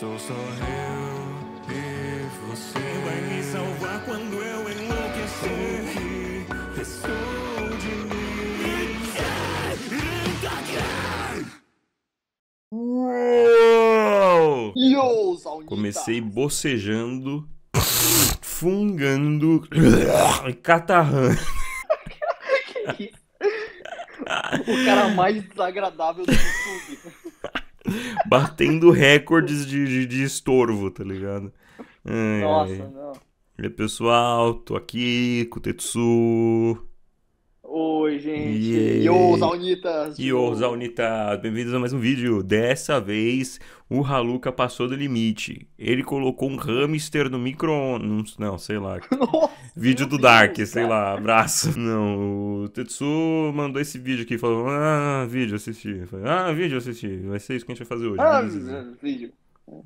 Sou só eu e você. vai me é salvar quando eu enlouquecer? que de mim? Uou! Comecei bocejando, fungando, catarrando. o cara mais desagradável do YouTube. batendo recordes de, de, de, estorvo, tá ligado? Ai, Nossa, ai. não. E aí, é pessoal, tô aqui com o Tetsu. Oi, gente! Yeah. Yo, Zaunitas! Yo, Zaunitas! Bem-vindos a mais um vídeo. Dessa vez, o Haluca passou do limite. Ele colocou um hamster no micro-ondas. Não, sei lá. Nossa, vídeo do Dark, Deus, sei lá. Abraço. Não, o Tetsu mandou esse vídeo aqui, falou, ah, vídeo, assisti. Falei, ah, vídeo, assisti. Vai ser isso que a gente vai fazer hoje. Ah, vídeo. Né, vídeo.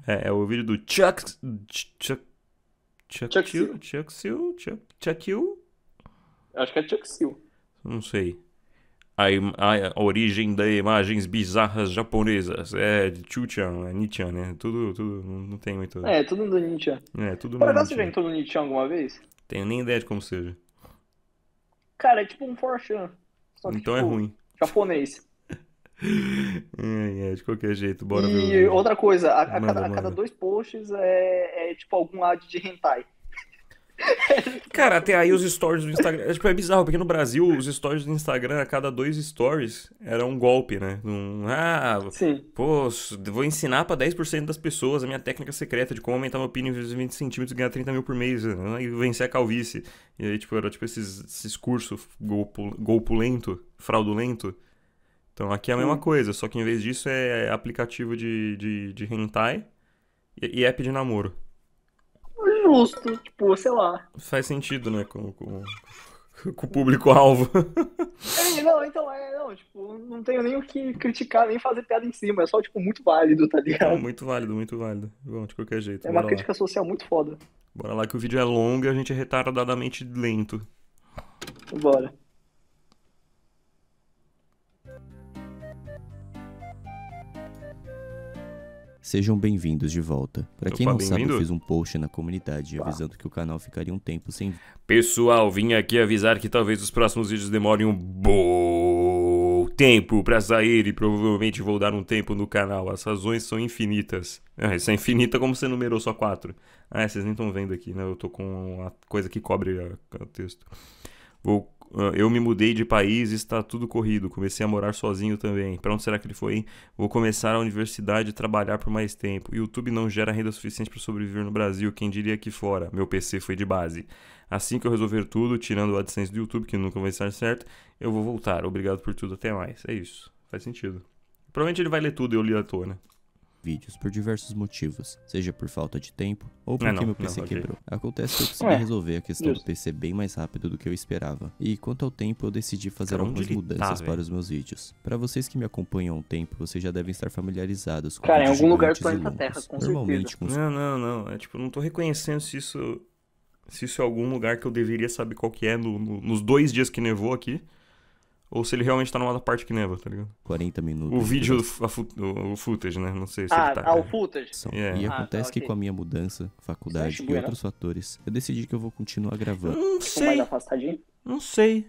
É, é o vídeo do Chuck... Chuck... Chuck... Chuck... Chuck... Chuck... Chuck... Chuck... Chuck... Acho que é Chuck... Chuck... Não sei. A, a, a origem das imagens bizarras japonesas. É de Chuchan, é Nichan, né? Tudo, tudo, não tem muito. É, tudo do É, tudo Por acaso você já entrou no Nichan alguma vez? Tenho nem ideia de como seja. Cara, é tipo um 4chan. então é tipo, é ruim. Japonês. é, é, de qualquer jeito, bora e ver. E outra coisa, a, a, manda, cada, manda. a, cada, dois posts é, é tipo algum ad de hentai. Cara, até aí os stories do Instagram. É, tipo, é bizarro, porque no Brasil os stories do Instagram, a cada dois stories, era um golpe, né? Um, ah, Sim. pô, vou ensinar pra 10% das pessoas a minha técnica secreta de como aumentar meu pino em 20 centímetros e ganhar 30 mil por mês né? e vencer a calvície. E aí, tipo, era tipo esses, esses cursos golpulento, fraudulento. Então aqui é a mesma coisa, só que em vez disso é aplicativo de, de, de hentai e, e app de namoro justo, tipo, sei lá. Faz sentido, né, com, com, com o público-alvo. É, não, então, é, não, tipo, não tenho nem o que criticar, nem fazer piada em cima, é só, tipo, muito válido, tá ligado? É, muito válido, muito válido. Bom, de qualquer jeito. É uma crítica lá. social muito foda. Bora lá que o vídeo é longo e a gente é retardadamente lento. Bora. Sejam bem-vindos de volta. Para quem não sabe, eu fiz um post na comunidade avisando que o canal ficaria um tempo sem. Pessoal, vim aqui avisar que talvez os próximos vídeos demorem um bom tempo para sair e provavelmente vou dar um tempo no canal. As razões são infinitas. Ah, isso é infinita como você numerou só quatro. Ah, vocês nem estão vendo aqui, né? Eu tô com uma coisa que cobre o texto. Vou, ah, eu me mudei de país, está tudo corrido. Comecei a morar sozinho também. Para onde será que ele foi? Vou começar a universidade e trabalhar por mais tempo. YouTube não gera renda suficiente para sobreviver no Brasil. Quem diria que fora? Meu PC foi de base. Assim que eu resolver tudo, tirando o AdSense do YouTube, que nunca vai estar certo, eu vou voltar. Obrigado por tudo. Até mais. É isso. Faz sentido. Provavelmente ele vai ler tudo e eu li à toa, né? vídeos por diversos motivos, seja por falta de tempo ou é, porque não, meu PC não, quebrou. Okay. Acontece que eu é, consegui resolver a questão isso. do PC bem mais rápido do que eu esperava. E quanto ao tempo, eu decidi fazer Cara, algumas tá, mudanças tá, para os meus vídeos. Para vocês que me acompanham há um tempo, vocês já devem estar familiarizados com Cara, em algum lugar do planeta Terra, com Normalmente, certeza. Com... Não, não, não. É tipo, eu não tô reconhecendo se isso se isso é algum lugar que eu deveria saber qual que é no, no, nos dois dias que nevou aqui ou se ele realmente tá numa parte que neva, tá ligado? 40 minutos. O vídeo, a, o footage, né? Não sei se ah, ele tá. Ah, o footage. Yeah. É. E ah, tá, acontece tá, que okay. com a minha mudança, faculdade é e né? outros fatores, eu decidi que eu vou continuar gravando. Não sei. Tipo, mais afastadinho? Não sei.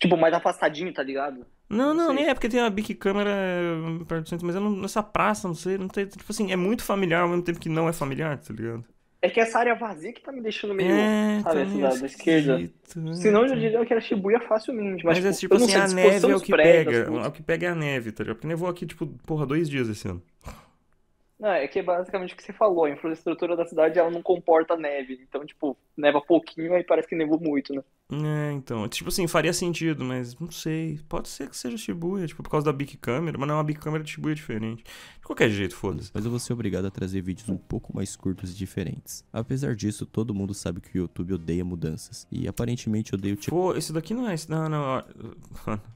Tipo, mais afastadinho, tá ligado? Não, não, não nem é porque tem uma bic câmera eh, perto do centro, mas nessa praça, não sei, não tem. Tipo assim, é muito familiar ao mesmo tempo que não é familiar, tá ligado? É que essa área vazia que tá me deixando meio, é, sabe, assim, da, da esquerda. Né, Se não, eu diria que era Shibuya facilmente. Mas, mas tipo, é tipo, tipo assim, a neve é o que prédios, pega. Assim. É o que pega é a neve, tá ligado? Porque nevou aqui, tipo, porra, dois dias esse ano. Não, é que é basicamente o que você falou, a infraestrutura da cidade ela não comporta neve. Então, tipo, neva pouquinho e parece que nevou muito, né? É, então. É tipo assim, faria sentido, mas não sei. Pode ser que seja Shibuya, tipo, por causa da Big Câmera, mas não é uma Big Câmera de Shibuya é diferente. De qualquer jeito, foda-se. Mas eu vou ser obrigado a trazer vídeos um pouco mais curtos e diferentes. Apesar disso, todo mundo sabe que o YouTube odeia mudanças. E aparentemente odeia o tipo. Pô, esse daqui não é esse. Não, não.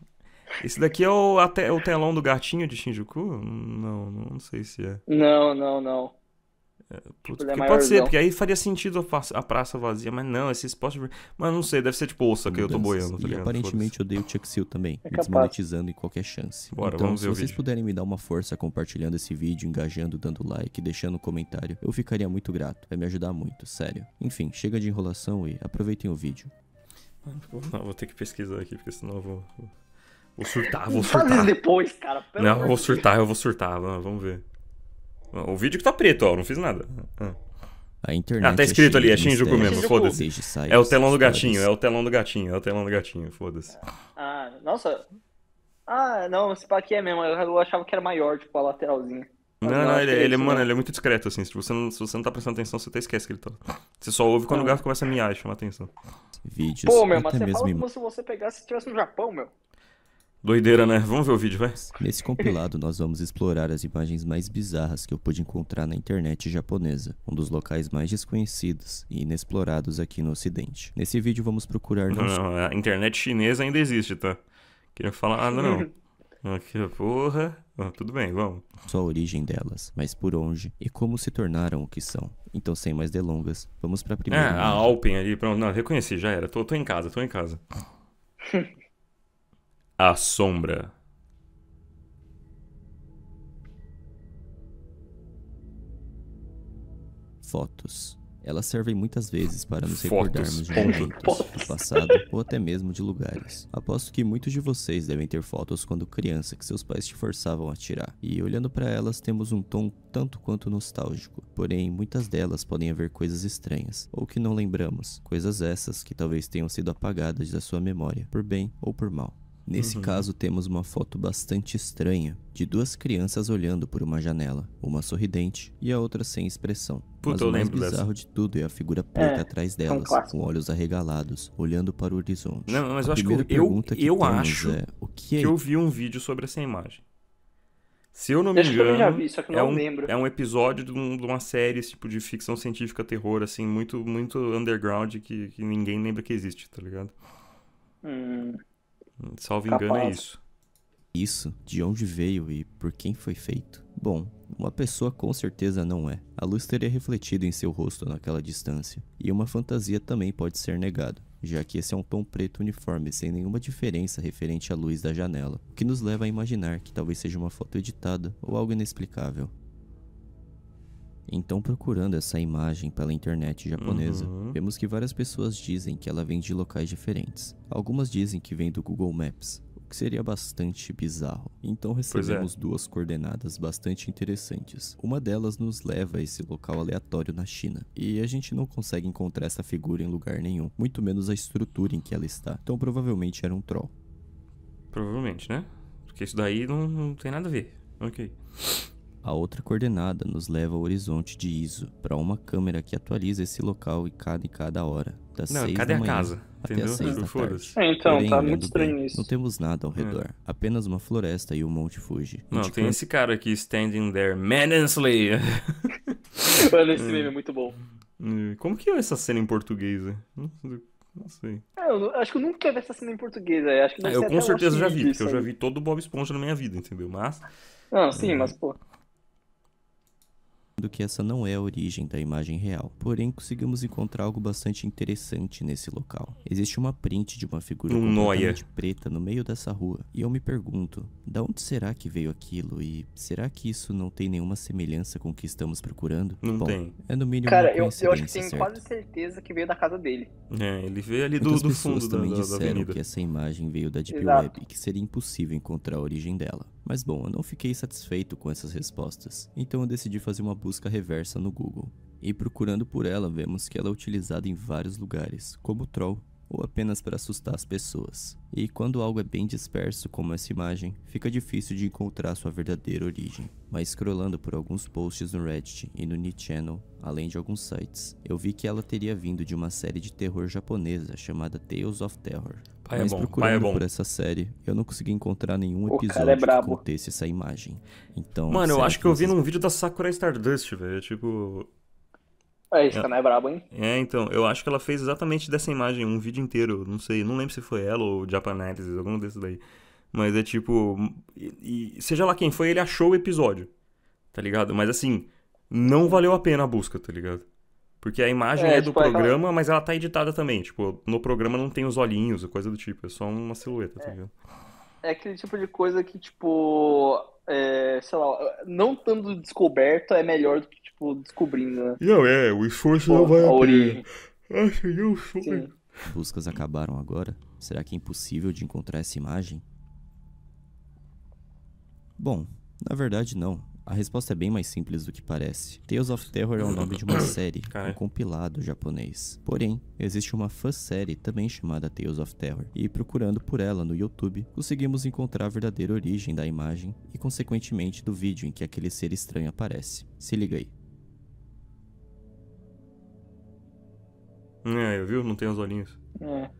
Esse daqui é o, até, o telão do gatinho de Shinjuku? Não, não sei se é. Não, não, não. É, putz, é pode ser, porque aí faria sentido a praça vazia, mas não, esse esporte. Mas não sei, deve ser tipo ouça que eu tô boiando. Tá e aparentemente eu dei o Chuck Seal também, é desmonetizando em qualquer chance. Bora, então, se vocês vídeo. puderem me dar uma força compartilhando esse vídeo, engajando, dando like, deixando um comentário, eu ficaria muito grato. Vai me ajudar muito, sério. Enfim, chega de enrolação e aproveitem o vídeo. Não, vou ter que pesquisar aqui, porque senão eu vou. Vou surtar, vou surtar. Faz depois, cara. não, eu vou surtar, eu vou surtar. Vamos ver. O vídeo que tá preto, ó. Não fiz nada. Ah, ah. A internet. Ah, tá é escrito é ali, é Shinjuku mesmo, foda-se. É o telão do gatinho, é o telão do gatinho, é o telão do gatinho, foda-se. Ah, nossa. Ah, não, esse aqui é mesmo. Eu achava que era maior, tipo, a lateralzinha. não, não, ele, é, é ele, mano, né? ele é muito discreto, assim. Se você, não, se você não tá prestando atenção, você até esquece que ele tá. Você só ouve quando o ah. gato começa a miar e chama atenção. Vídeos. Pô, meu, mas você fala como se você pegasse e estivesse no Japão, meu. Doideira, né? Vamos ver o vídeo, vai. Nesse compilado, nós vamos explorar as imagens mais bizarras que eu pude encontrar na internet japonesa, um dos locais mais desconhecidos e inexplorados aqui no ocidente. Nesse vídeo, vamos procurar... Não, não, a internet chinesa ainda existe, tá? Queria falar ah não. Aqui, porra. Ah, tudo bem, vamos. Só a origem delas, mas por onde e como se tornaram o que são. Então, sem mais delongas, vamos pra primeira. É a Alpen ali, pronto. Não, reconheci, já era. Tô, tô em casa, tô em casa. A sombra. Fotos. Elas servem muitas vezes para nos recordarmos de momentos, do passado ou até mesmo de lugares. Aposto que muitos de vocês devem ter fotos quando criança que seus pais te forçavam a tirar, e olhando para elas temos um tom tanto quanto nostálgico. Porém, muitas delas podem haver coisas estranhas ou que não lembramos, coisas essas que talvez tenham sido apagadas da sua memória, por bem ou por mal. Nesse uhum. caso, temos uma foto bastante estranha de duas crianças olhando por uma janela, uma sorridente e a outra sem expressão. Puta, Mas o mais bizarro dessa. de tudo é a figura preta é, atrás delas, é um com olhos arregalados, olhando para o horizonte. Não, mas a eu acho que eu, pergunta que eu acho é, o que, é... que eu vi um vídeo sobre essa imagem. Se eu não me engano, vi, é não é, um, é, um, episódio de, um, de, uma série tipo de ficção científica terror, assim, muito, muito underground que, que ninguém lembra que existe, tá ligado? Hum. Salvo Capaz. engano, é isso. Isso, de onde veio e por quem foi feito? Bom, uma pessoa com certeza não é. A luz teria refletido em seu rosto naquela distância. E uma fantasia também pode ser negada, já que esse é um tom preto uniforme sem nenhuma diferença referente à luz da janela, o que nos leva a imaginar que talvez seja uma foto editada ou algo inexplicável. Então, procurando essa imagem pela internet japonesa, uhum. vemos que várias pessoas dizem que ela vem de locais diferentes. Algumas dizem que vem do Google Maps, o que seria bastante bizarro. Então é. recebemos é. duas coordenadas bastante interessantes. Uma delas nos leva a esse local aleatório na China, e a gente não consegue encontrar essa figura em lugar nenhum, muito menos a estrutura em que ela está. Então provavelmente era um troll. Provavelmente, né? Porque isso daí não, não tem nada a ver. Ok. A outra coordenada nos leva ao horizonte de ISO para uma câmera que atualiza esse local e cada e cada hora. Das não, seis cadê da é manhã a casa? Até Entendeu? As seis da tarde. É, então, tá Porém, tá muito estranho bem, isso. Não temos nada ao é. redor, é. apenas uma floresta e o um Monte Fuji. Não, tem esse cara aqui, standing there, menacingly. Olha, esse meme é muito bom. Hum, como que é essa cena em português? Não sei. É, eu acho que eu nunca vi essa cena em português. É, acho que ah, eu com certeza já vi, porque eu já assim. vi todo o Bob Esponja na minha vida, entendeu? Mas. Não, sim, é... mas, pô do que essa não é a origem da imagem real. Porém, conseguimos encontrar algo bastante interessante nesse local. Existe uma print de uma figura um completamente noia. preta no meio dessa rua, e eu me pergunto, da onde será que veio aquilo e será que isso não tem nenhuma semelhança com o que estamos procurando? Não Bom, tem. É no mínimo Cara, eu, eu, acho que tenho certo? quase certeza que veio da casa dele. É, ele veio ali do, do fundo da, da, da avenida. pessoas também disseram que essa imagem veio da Deep Exato. Web e que seria impossível encontrar a origem dela. Mas bom, eu não fiquei satisfeito com essas respostas, então eu decidi fazer uma busca reversa no Google. E procurando por ela, vemos que ela é utilizada em vários lugares, como troll, ou apenas para assustar as pessoas. E quando algo é bem disperso como essa imagem, fica difícil de encontrar sua verdadeira origem. Mas scrollando por alguns posts no Reddit e no channel, além de alguns sites, eu vi que ela teria vindo de uma série de terror japonesa chamada Tales of Terror. Pai é Mas é bom, procurando é por essa série, eu não consegui encontrar nenhum é episódio é que contesse essa imagem. Então, Mano, eu acho que eu vi num vídeo da Sakura Stardust, velho. Tipo, é, esse canal é brabo, hein? É, então, eu acho que ela fez exatamente dessa imagem um vídeo inteiro, não sei, não lembro se foi ela ou Japanalysis, algum desses daí. Mas é tipo, e, e, seja lá quem foi, ele achou o episódio, tá ligado? Mas assim, não valeu a pena a busca, tá ligado? Porque a imagem é, é do tipo, é programa, aquela... mas ela tá editada também. Tipo, no programa não tem os olhinhos, coisa do tipo. É só uma silhueta, tá é. tá ligado? é aquele tipo de coisa que, tipo, é, sei lá, não tanto descoberta é melhor do que, tipo, descobrindo, né? Não, é, o esforço não vai abrir origem. sonho. Buscas acabaram agora? Será que é impossível de encontrar essa imagem? Bom, na verdade não. A resposta é bem mais simples do que parece. Tales of Terror é o nome de uma série, um compilado japonês. Porém, existe uma fã-série também chamada Tales of Terror, e procurando por ela no YouTube, conseguimos encontrar a verdadeira origem da imagem e, consequentemente, do vídeo em que aquele ser estranho aparece. Se liga aí. É, Eu viu? Não tem os olhinhos. É.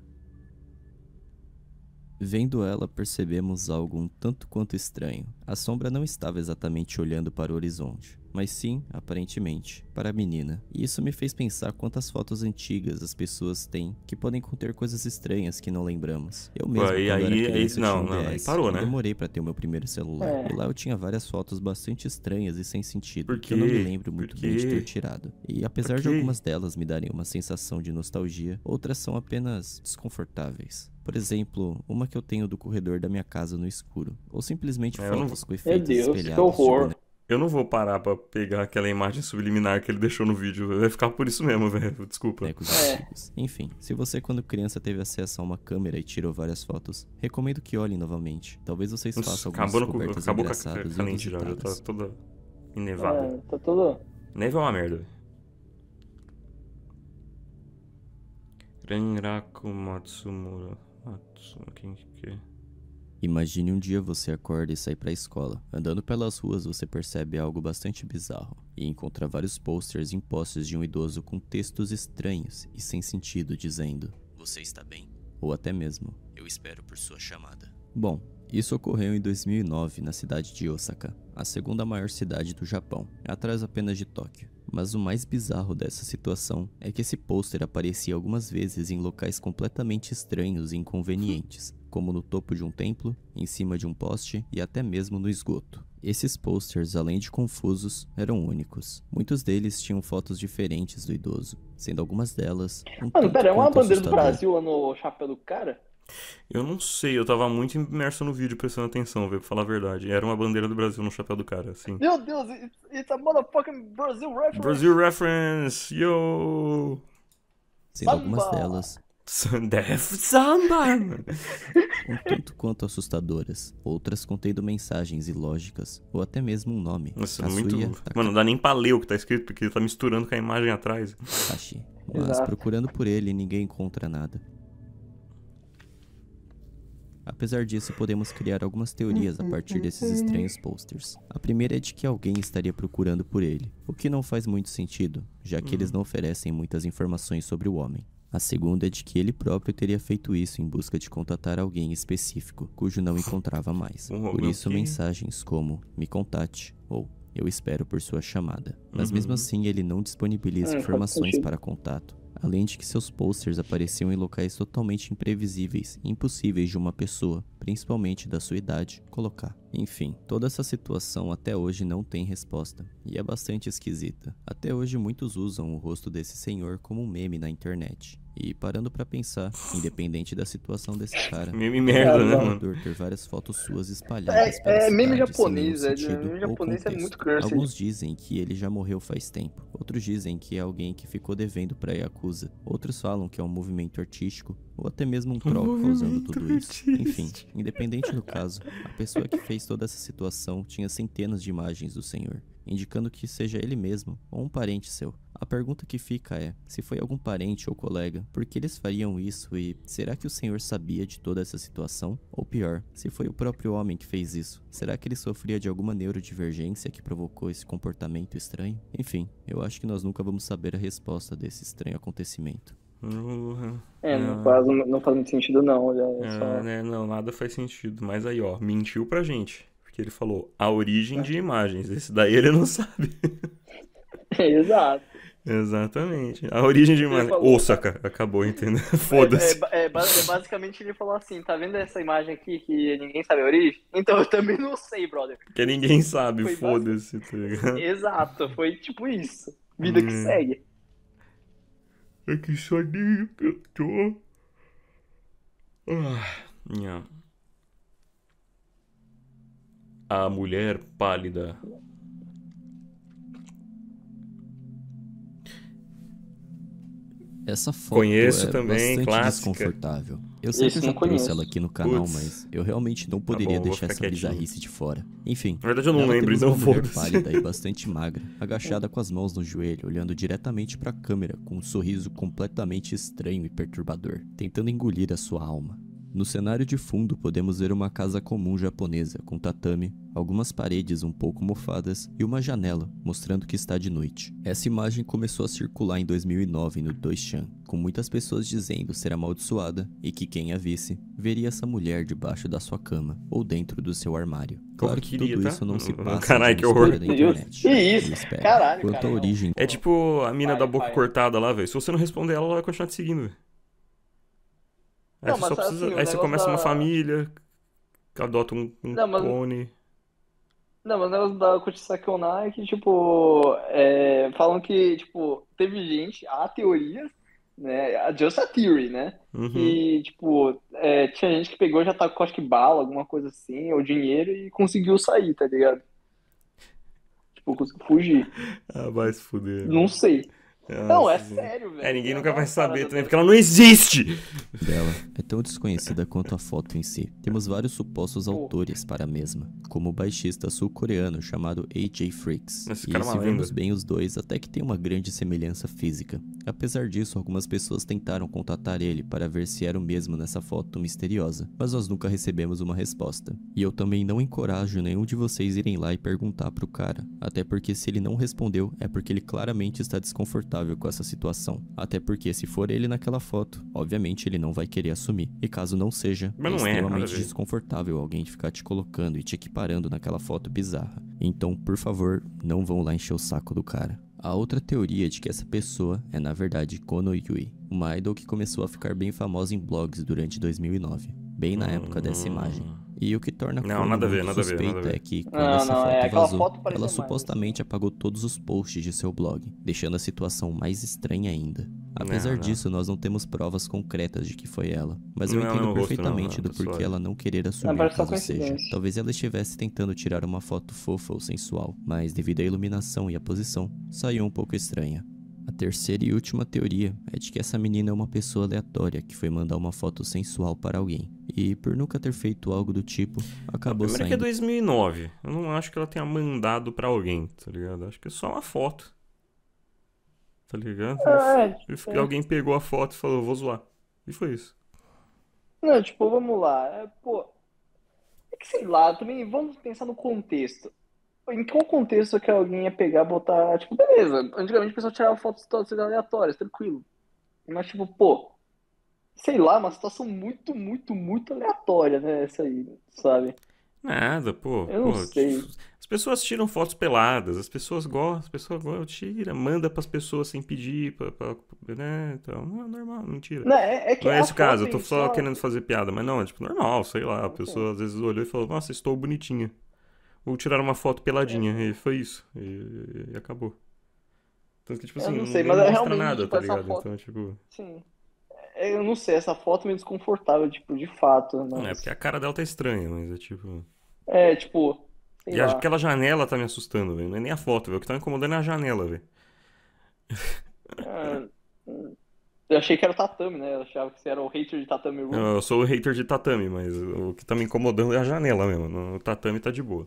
Vendo ela, percebemos algo um tanto quanto estranho. A sombra não estava exatamente olhando para o horizonte, mas sim, aparentemente, para a menina. E isso me fez pensar quantas fotos antigas as pessoas têm que podem conter coisas estranhas que não lembramos. Eu mesmo, Pô, e quando aí, era criança, aí, não, não, DS, parou, né? demorei para ter o meu primeiro celular. É. E lá eu tinha várias fotos bastante estranhas e sem sentido, que eu não me lembro muito bem de ter tirado. E apesar de algumas delas me darem uma sensação de nostalgia, outras são apenas desconfortáveis. Por exemplo, uma que eu tenho do corredor da minha casa no escuro. Ou simplesmente é, fotos não... com efeitos Meu Deus, que horror. Tipo, né? Eu não vou parar pra pegar aquela imagem subliminar que ele deixou no vídeo. Vai ficar por isso mesmo, velho. Desculpa. É. Enfim, se você quando criança teve acesso a uma câmera e tirou várias fotos, recomendo que olhem novamente. Talvez vocês Nossa, façam algumas descobertas acabou engraçadas com a, lente já, já tá toda nevada. É, tá toda... Neve é uma merda, velho. Renraku Matsumura. Quem que... Imagine um dia você acorda e sai para a escola. Andando pelas ruas, você percebe algo bastante bizarro e encontra vários posters postes de um idoso com textos estranhos e sem sentido dizendo: Você está bem? Ou até mesmo: Eu espero por sua chamada. Bom, isso ocorreu em 2009 na cidade de Osaka, a segunda maior cidade do Japão, atrás apenas de Tóquio. Mas o mais bizarro dessa situação é que esse pôster aparecia algumas vezes em locais completamente estranhos e inconvenientes, como no topo de um templo, em cima de um poste e até mesmo no esgoto. Esses posters, além de confusos, eram únicos. Muitos deles tinham fotos diferentes do idoso, sendo algumas delas. Um Mano, pera, é uma bandeira assustador. do Brasil no chapéu do cara? Eu não sei, eu tava muito imerso no vídeo, prestando atenção, velho, pra falar a verdade. Era uma bandeira do Brasil no chapéu do cara, assim. Meu Deus, it's, a motherfucking Brazil reference! Brazil reference, yo! Sendo algumas delas. Death Samba! É, um tanto quanto assustadoras, outras contendo mensagens ilógicas, ou até mesmo um nome. Nossa, Kasuya muito... Taka... Mano, não dá nem pra ler o que tá escrito, porque ele tá misturando com a imagem atrás. Tashi. Mas Exato. procurando por ele, ninguém encontra nada. Apesar disso, podemos criar algumas teorias a partir desses estranhos posters. A primeira é de que alguém estaria procurando por ele, o que não faz muito sentido, já que eles não oferecem muitas informações sobre o homem. A segunda é de que ele próprio teria feito isso em busca de contatar alguém específico, cujo não encontrava mais. Por isso, mensagens como me contate ou eu espero por sua chamada. Mas mesmo uhum. assim, ele não disponibiliza ah, informações para contato, além de que seus posters apareciam em locais totalmente imprevisíveis e impossíveis de uma pessoa, principalmente da sua idade, colocar. Enfim, toda essa situação até hoje não tem resposta, e é bastante esquisita. Até hoje muitos usam o rosto desse senhor como um meme na internet. E parando para pensar, independente da situação desse cara, meme merda, né, mano? ter várias fotos suas espalhadas É, é meme japonês, é, meme japonês é muito cursed. Assim. Alguns dizem que ele já morreu faz tempo. Outros dizem que é alguém que ficou devendo pra Yakuza. Outros falam que é um movimento artístico ou até mesmo um troll causando tudo isso. Enfim, independente do caso, a pessoa que fez toda essa situação tinha centenas de imagens do senhor, indicando que seja ele mesmo ou um parente seu. A pergunta que fica é: se foi algum parente ou colega, por que eles fariam isso e será que o senhor sabia de toda essa situação? Ou pior, se foi o próprio homem que fez isso, será que ele sofria de alguma neurodivergência que provocou esse comportamento estranho? Enfim, eu acho que nós nunca vamos saber a resposta desse estranho acontecimento. É, ah. não, ah. faz, não faz muito sentido não. É ah, só... né, não, nada faz sentido. Mas aí, ó, mentiu pra gente. Porque ele falou a origem de é. imagens. Esse daí ele não sabe. Exato. Exatamente. A origem de uma Osaka, acabou, entendeu? É, foda-se. É, é, é, é, basicamente ele falou assim: tá vendo essa imagem aqui que ninguém sabe a origem? Então eu também não sei, brother. Que ninguém sabe, foda-se, tá ligado? Exato, foi tipo isso. Vida hum. que é. segue. É que soninho que eu tô. Ah, A mulher pálida Essa foto Conheço é também, bastante clássica. desconfortável. Eu sei que eu já ela aqui no canal, Puts. mas eu realmente não tá poderia tá bom, deixar essa quietinho. bizarrice de fora. Enfim. Na verdade eu não lembro, então foda-se. pálida e bastante magra, agachada com as mãos no joelho, olhando diretamente para a câmera com um sorriso completamente estranho e perturbador, tentando engolir a sua alma. No cenário de fundo podemos ver uma casa comum japonesa com tatame, algumas paredes um pouco mofadas e uma janela mostrando que está de noite. Essa imagem começou a circular em 2009 no 2chan, com muitas pessoas dizendo ser amaldiçoada e que quem a visse veria essa mulher debaixo da sua cama ou dentro do seu armário. Claro que tudo tá? isso não se passa Caralho, que horror. Da internet. Que isso? Caralho, Quanto à origem... É tipo a mina da boca cortada lá, velho. Se você não responder ela, ela vai continuar te seguindo, velho. Aí, não, mas, precisa... assim, aí você começa da... uma família, adota um, um não, mas... clone. Não, mas o negócio da Kuchisakoná é que, tipo, é, falam que, tipo, teve gente, há teorias, né, just a theory, né, uhum. que, tipo, é, tinha gente que pegou já tá com, acho que, bala, alguma coisa assim, ou dinheiro, e conseguiu sair, tá ligado? Tipo, conseguiu fugir. ah, vai se fuder. Né? Não sei. Não, é sério, velho. É, ninguém é nunca vai saber também, porque ela não existe! Bela é tão desconhecida quanto a foto em si. Temos vários supostos autores para a mesma, como o baixista sul-coreano chamado AJ Freaks. Esse e cara é se vemos bem os dois, até que tem uma grande semelhança física. Apesar disso, algumas pessoas tentaram contatar ele para ver se era o mesmo nessa foto misteriosa, mas nós nunca recebemos uma resposta. E eu também não encorajo nenhum de vocês irem lá e perguntar pro cara, até porque se ele não respondeu, é porque ele claramente está desconfortável confortável com essa situação. Até porque se for ele naquela foto, obviamente ele não vai querer assumir. E caso não seja, Mas não é, é extremamente é, desconfortável alguém ficar te colocando e te equiparando naquela foto bizarra. Então, por favor, não vão lá encher o saco do cara. A outra teoria de que essa pessoa é na verdade Kono Yui, uma idol que começou a ficar bem famosa em blogs durante 2009, bem na época dessa imagem. E o que torna não, nada a ver, nada suspeita ver, nada é que quando não, essa não, foto é, vazou, foto ela mais. supostamente apagou todos os posts de seu blog, deixando a situação mais estranha ainda. Apesar não, disso, nós não temos provas concretas de que foi ela, mas eu é entendo perfeitamente do porquê ela não querer assumir não, caso seja. Talvez ela estivesse tentando tirar uma foto fofa ou sensual, mas devido à iluminação e à posição, saiu um pouco estranha. A terceira e última teoria é de que essa menina é uma pessoa aleatória que foi mandar uma foto sensual para alguém e, por nunca ter feito algo do tipo, acabou a primeira saindo. É que é 2009. Eu não acho que ela tenha mandado para alguém, tá ligado? Acho que é só uma foto. Tá ligado? Ah, é, e tipo, é. Alguém pegou a foto e falou, vou zoar. E foi isso. Não, tipo, vamos lá. É, pô, é que sei lá, também vamos pensar no contexto em qual contexto que alguém ia pegar, botar, tipo, beleza, antigamente o pessoal tirava fotos todas aleatórias, tranquilo. Mas, tipo, pô, sei lá, uma situação muito, muito, muito aleatória, né? Essa aí, sabe? Nada, pô. Eu pô, não sei. Tipo, as pessoas tiram fotos peladas, as pessoas gostam, as pessoas gostam, tira, manda pras pessoas sem pedir, pra, pra né? Então, não é normal, mentira Não, é, é, que não é esse caso, eu tô só querendo fazer piada, mas não, é tipo, normal, sei lá, a pessoa às vezes olhou e falou, nossa, estou bonitinha ou tiraram uma foto peladinha. É. E foi isso. E, e, acabou. Tanto que, tipo assim, eu não, sei, não, mas é mostra nada, tipo, tá ligado? Foto... Então, tipo. Sim. É, eu não sei, essa foto me desconfortável, tipo, de fato. Mas... Né? Não, é porque a cara dela tá estranha, mas é tipo. É, tipo. E aquela janela tá me assustando, velho. Não é nem a foto, velho. O que tá me incomodando é a janela, velho. Eu achei que era o tatame, né? Eu achava que você era o hater de tatame Não, eu sou o hater de tatame, mas o que tá me incomodando é a janela mesmo. O tatame tá de boa.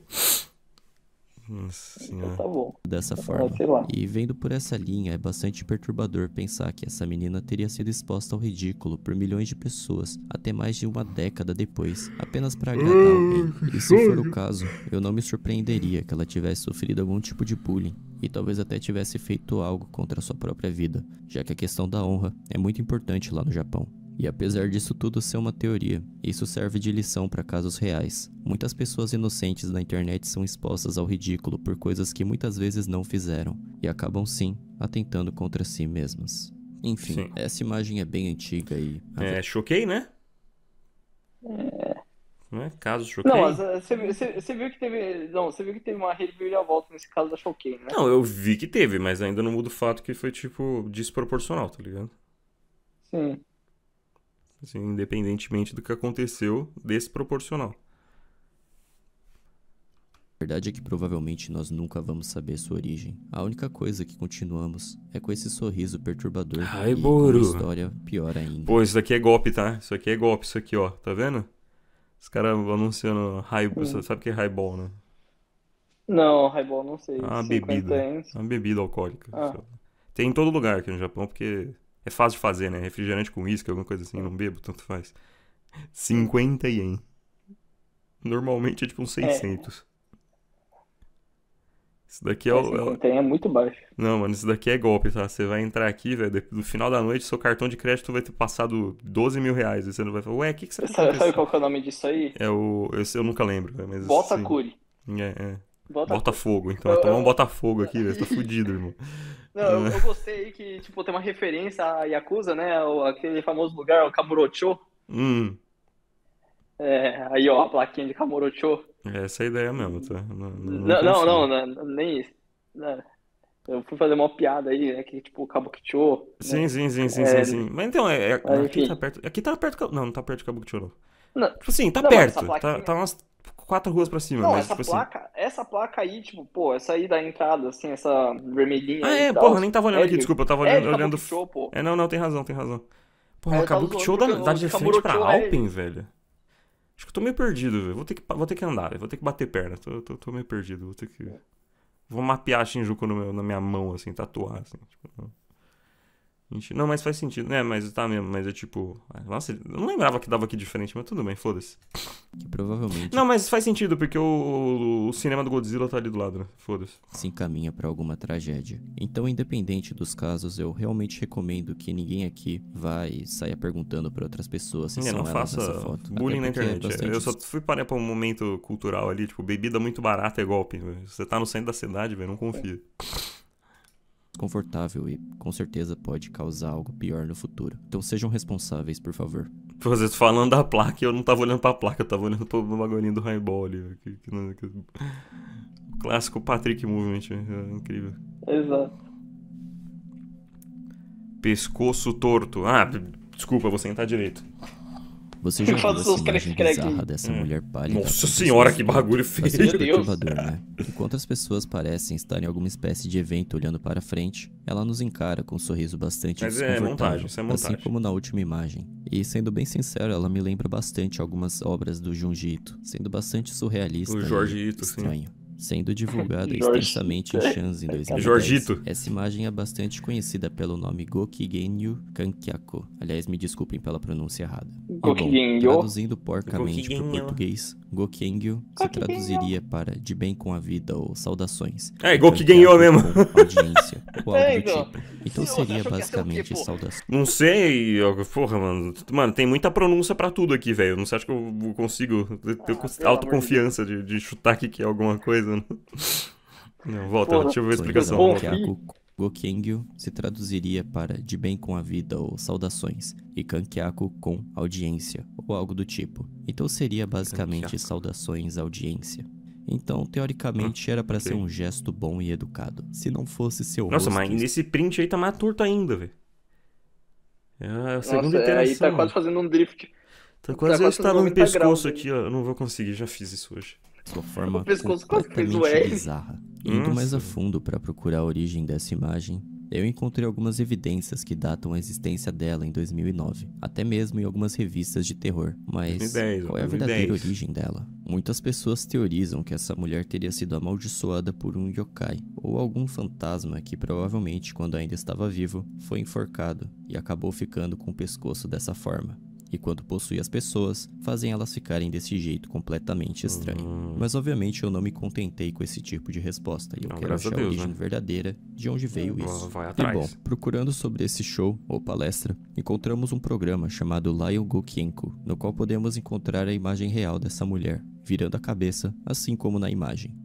Nossa então senhora. Então tá bom. Dessa então, forma. Ah, sei lá. E vendo por essa linha, é bastante perturbador pensar que essa menina teria sido exposta ao ridículo por milhões de pessoas, até mais de uma década depois, apenas para agradar ah, alguém. E se for o caso, eu não me surpreenderia que ela tivesse sofrido algum tipo de bullying e talvez até tivesse feito algo contra a sua própria vida, já que a questão da honra é muito importante lá no Japão. E apesar disso tudo ser uma teoria, isso serve de lição para casos reais. Muitas pessoas inocentes na internet são expostas ao ridículo por coisas que muitas vezes não fizeram e acabam sim atentando contra si mesmas. Enfim, sim. essa imagem é bem antiga e. É, choquei, né? É. Né? Não é? Caso choquei. Não, você viu que teve. Não, você viu que teve uma reviravolta nesse caso da choquei, né? Não, eu vi que teve, mas ainda não muda o fato que foi, tipo, desproporcional, tá ligado? Sim assim, independentemente do que aconteceu, desproporcional. A verdade é que provavelmente nós nunca vamos saber sua origem. A única coisa que continuamos é com esse sorriso perturbador Ai, e com uma história pior ainda. Pô, isso daqui é golpe, tá? Isso aqui é golpe, isso aqui, ó. Tá vendo? Os caras anunciando Highball. Sabe o que é Highball, né? Não, Highball não sei. Ah, uma bebida. uma bebida alcoólica. Ah. Tem em todo lugar aqui no Japão, porque é fácil de fazer, né? Refrigerante com uísque, alguma coisa assim, não bebo, tanto faz. 50 ien. Normalmente é tipo uns 600. É. Isso daqui é o. É, é muito baixo. Não, mano, isso daqui é golpe, tá? Você vai entrar aqui, velho, no final da noite, seu cartão de crédito vai ter passado 12 mil reais. e Você não vai falar, ué, o que, que você Sabe, sabe qual é o nome disso aí? É o. Eu, eu nunca lembro, velho, né, mas. Bota assim, Cure. É, é. Botafogo. Botafogo, então. Tomar um Botafogo aqui, velho. Tá fudido, irmão. Não, eu, é. eu gostei que, tipo, tem uma referência à Yakuza, né? Aquele famoso lugar, o Kamurocho. Hum. É, aí, ó, a plaquinha de Kamurocho. É essa é a ideia mesmo, tá? Não, não, não, não, não né? nem isso. Não. Né? Eu fui fazer uma piada aí, né? Que tipo, Kabukicho. Né? Sim, né? sim, sim, sim, é... sim, sim. Mas então, é, é, mas, aqui tá perto. Aqui tá perto. Não, não tá perto de Kabukicho, não. não. Tipo assim, tá não, perto. Tá, plaquinha... Tá, tá umas quatro ruas pra cima. Não, mas, essa, tipo assim, placa, assim... essa placa aí, tipo, pô, essa aí da entrada, assim, essa vermelhinha. Ah, é, porra, eu nem tava olhando é aqui, de... desculpa, eu tava é olhando. olhando... Show, pô. É, não, não, tem razão, tem razão. Porra, é, o tá Show dá, da de frente pra é Alpen, velho. Acho que eu tô meio perdido, velho. Vou, ter que, vou ter que andar, vou ter que bater perna. Tô, tô, tô meio perdido, vou ter que. Vou mapear Shinjuku no meu, na minha mão, assim, tatuar, assim. Tipo, não, mas faz sentido. né mas tá mesmo. Mas é tipo. Ah, nossa, eu não lembrava que dava aqui diferente, mas tudo bem, foda-se. Que provavelmente. Não, mas faz sentido, porque o, o, cinema do Godzilla tá ali do lado, né? Foda-se. Se encaminha para alguma tragédia. Então, independente dos casos, eu realmente recomendo que ninguém aqui vá e saia perguntando para outras pessoas se é, são não elas faça foto. bullying na é internet. É bastante... Eu só fui parar pra um momento cultural ali, tipo, bebida muito barata é golpe. Você tá no centro da cidade, velho, não confia desconfortável e com certeza pode causar algo pior no futuro. Então sejam responsáveis, por favor. Por falando da placa, eu não tava olhando pra placa, eu tava olhando pro bagulhinho do highball ali. Que, que, que... O clássico Patrick Movement, é incrível. Exato. Pescoço torto. Ah, desculpa, vou sentar direito. Você já viu essa imagem bizarra dessa hum. mulher pálida? Nossa senhora, assim? que bagulho feio. Meu Deus. Né? Enquanto as pessoas parecem estar em alguma espécie de evento olhando para frente, ela nos encara com um sorriso bastante Mas é montagem, isso é assim montagem. Assim como na última imagem. E sendo bem sincero, ela me lembra bastante algumas obras do Junji Ito, sendo bastante surrealista. O Jorge Ito, estranho. sim sendo divulgada extensamente em Shans em 2010. Jorgito. Essa imagem é bastante conhecida pelo nome Gokigenyu Kankyaku. Aliás, me desculpem pela pronúncia errada. Gokigenyo. traduzindo porcamente para o português, Gokengyo se traduziria para de bem com a vida ou saudações. É, Goki então, mesmo. Audiência, ou algo do tipo. Então seria basicamente tipo- saudações. Não sei, porra, mano. Mano, tem muita pronúncia pra tudo aqui, velho. Não sei, acho que eu consigo ter ah, autoconfiança de, de, chutar aqui que é alguma coisa. Né? Não, volta, porra, deixa eu ver a explicação. Confie, Gokengyo se traduziria para de bem com a vida ou saudações, e Kankyaku com audiência ou algo do tipo. Então seria basicamente Kankyaku. saudações audiência. Então, teoricamente, hum, era para okay. ser um gesto bom e educado. Se não fosse seu Nossa, rosto... mas nesse print aí tá mais torto ainda, velho. É a segunda Nossa, iteração. É, aí tá quase fazendo um drift. Tá quase, tá quase estalando o pescoço aqui, ó. Eu não vou conseguir, já fiz isso hoje. Sua forma completamente bizarra. Indo Nossa. mais a fundo para procurar a origem dessa imagem, eu encontrei algumas evidências que datam a existência dela em 2009, até mesmo em algumas revistas de terror. Mas 2010, qual é a verdadeira 2010. origem dela? Muitas pessoas teorizam que essa mulher teria sido amaldiçoada por um yokai, ou algum fantasma que provavelmente, quando ainda estava vivo, foi enforcado e acabou ficando com o pescoço dessa forma e quando possui as pessoas, fazem elas ficarem desse jeito completamente estranho. Uhum. Mas obviamente eu não me contentei com esse tipo de resposta e eu não, quero achar a, Deus, a origem né? verdadeira de onde veio isso. E bom, procurando sobre esse show ou palestra, encontramos um programa chamado Lion Gokienko, no qual podemos encontrar a imagem real dessa mulher, virando a cabeça, assim como na imagem.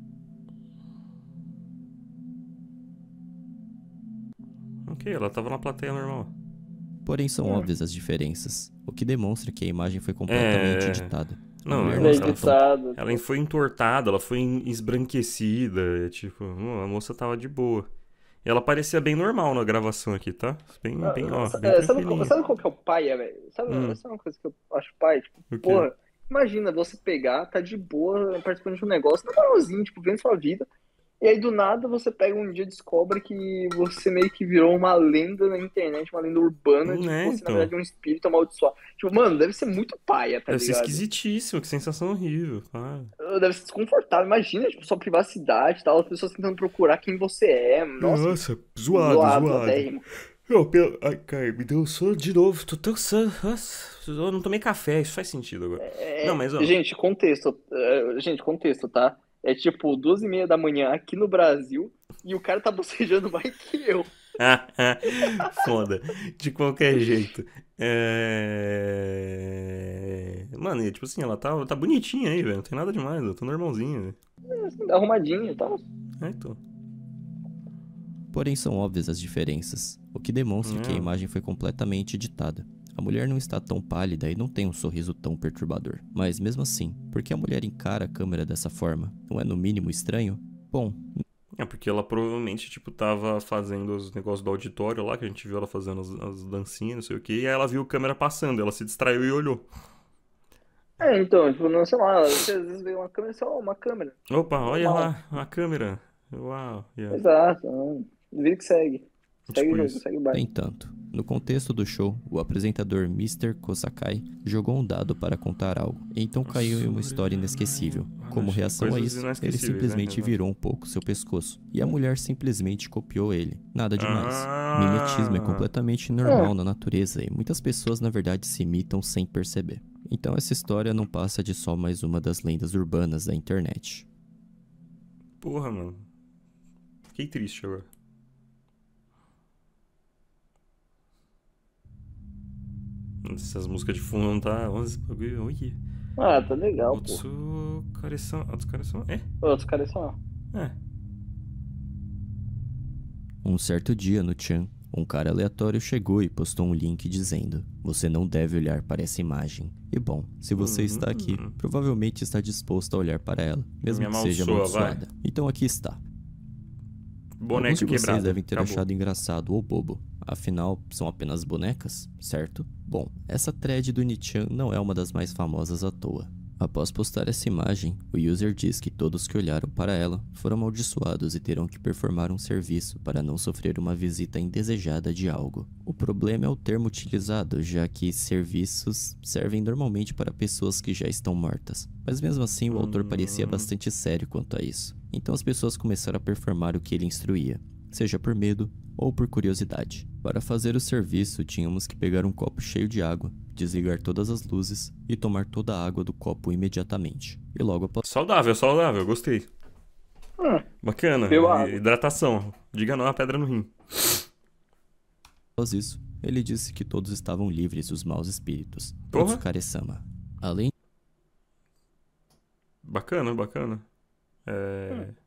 Ok, ela estava na plateia normal. Porém, são hum. óbvias as diferenças, o que demonstra que a imagem foi completamente é... editada. Não, é ela, editado, ela, ela tá. foi entortada, ela foi esbranquecida. É tipo, hum, a moça tava de boa. Ela parecia bem normal na gravação aqui, tá? Bem, ah, bem, ó, bem é, sabe, qual, sabe qual que é o pai, velho? Sabe, hum. sabe uma coisa que eu acho pai? Tipo, porra, imagina você pegar, tá de boa, participando de um negócio, tá normalzinho tipo, vendo sua vida. E aí do nada você pega um dia e descobre que você meio que virou uma lenda na internet, uma lenda urbana, de hum, tipo, é, você na então. verdade é um espírito amaldiçoado. Tipo, mano, deve ser muito paia, tá deve ligado? Deve ser esquisitíssimo, que sensação horrível, cara. Deve ser desconfortável, imagina, tipo, sua privacidade e tal, as pessoas tentando procurar quem você é. Nossa, Nossa zoado, zoado. zoado. eu, pelo... Ai, cara, me deu sono de novo, tô tão Nossa, Eu não tomei café, isso faz sentido agora. É... Não, mas, ó... Gente, contexto, é, gente, contexto, tá? É tipo duas e meia da manhã aqui no Brasil e o cara tá bocejando mais que eu. Foda. De qualquer jeito. É... Mano, e, tipo assim, ela tá, tá bonitinha aí, velho. Não tem nada demais, eu tô normalzinho. É, assim, arrumadinha e tá? tal. É, tô. Porém, são óbvias as diferenças, o que demonstra é. que a imagem foi completamente editada. A mulher não está tão pálida e não tem um sorriso tão perturbador. Mas mesmo assim, por que a mulher encara a câmera dessa forma? Não é no mínimo estranho? Bom, é porque ela provavelmente, tipo, tava fazendo os negócios do auditório lá, que a gente viu ela fazendo as, as dancinhas, não sei o quê, e aí ela viu a câmera passando, ela se distraiu e olhou. É, então, tipo, não sei lá, às vezes veio uma câmera só uma câmera. Opa, olha Uau. lá, uma câmera. Uau. Yeah. Exato, vira que segue. Segue tipo jogo, segue Entanto, no contexto do show, o apresentador Mr. Kosakai jogou um dado para contar algo, então caiu em uma história inesquecível. Como reação a isso, ele né, simplesmente virou um pouco seu pescoço, e a mulher simplesmente copiou ele. Nada demais. Ah! Mimetismo é completamente normal na natureza, e muitas pessoas na verdade se imitam sem perceber. Então essa história não passa de só mais uma das lendas urbanas da internet. Porra, mano. Fiquei triste agora. Essas músicas de fundo não tá. Ah, tá legal, Otsu pô. Karesan. Otsu Karesan? É? Otsu Karesan. É. Um certo dia no Chan, um cara aleatório chegou e postou um link dizendo: Você não deve olhar para essa imagem. E bom, se você uhum. está aqui, provavelmente está disposto a olhar para ela, mesmo que seja amaldiçoada. Então aqui está. Boneco Alguns de vocês quebrado. devem ter Acabou. achado engraçado ou bobo, afinal são apenas bonecas, certo? Bom, essa thread do Nichan não é uma das mais famosas à toa. Após postar essa imagem, o user diz que todos que olharam para ela foram amaldiçoados e terão que performar um serviço para não sofrer uma visita indesejada de algo. O problema é o termo utilizado, já que serviços servem normalmente para pessoas que já estão mortas. Mas mesmo assim, o autor parecia hum. bastante sério quanto a isso. Então as pessoas começaram a performar o que ele instruía seja por medo ou por curiosidade. Para fazer o serviço, tínhamos que pegar um copo cheio de água, desligar todas as luzes e tomar toda a água do copo imediatamente. E logo após. Saudável, saudável, gostei. Ah, Bacana. Hidratação. Diga não a pedra no rim. Após isso, ele disse que todos estavam livres dos maus espíritos. Porra. kare Além. Bacana, bacana. É. Hum.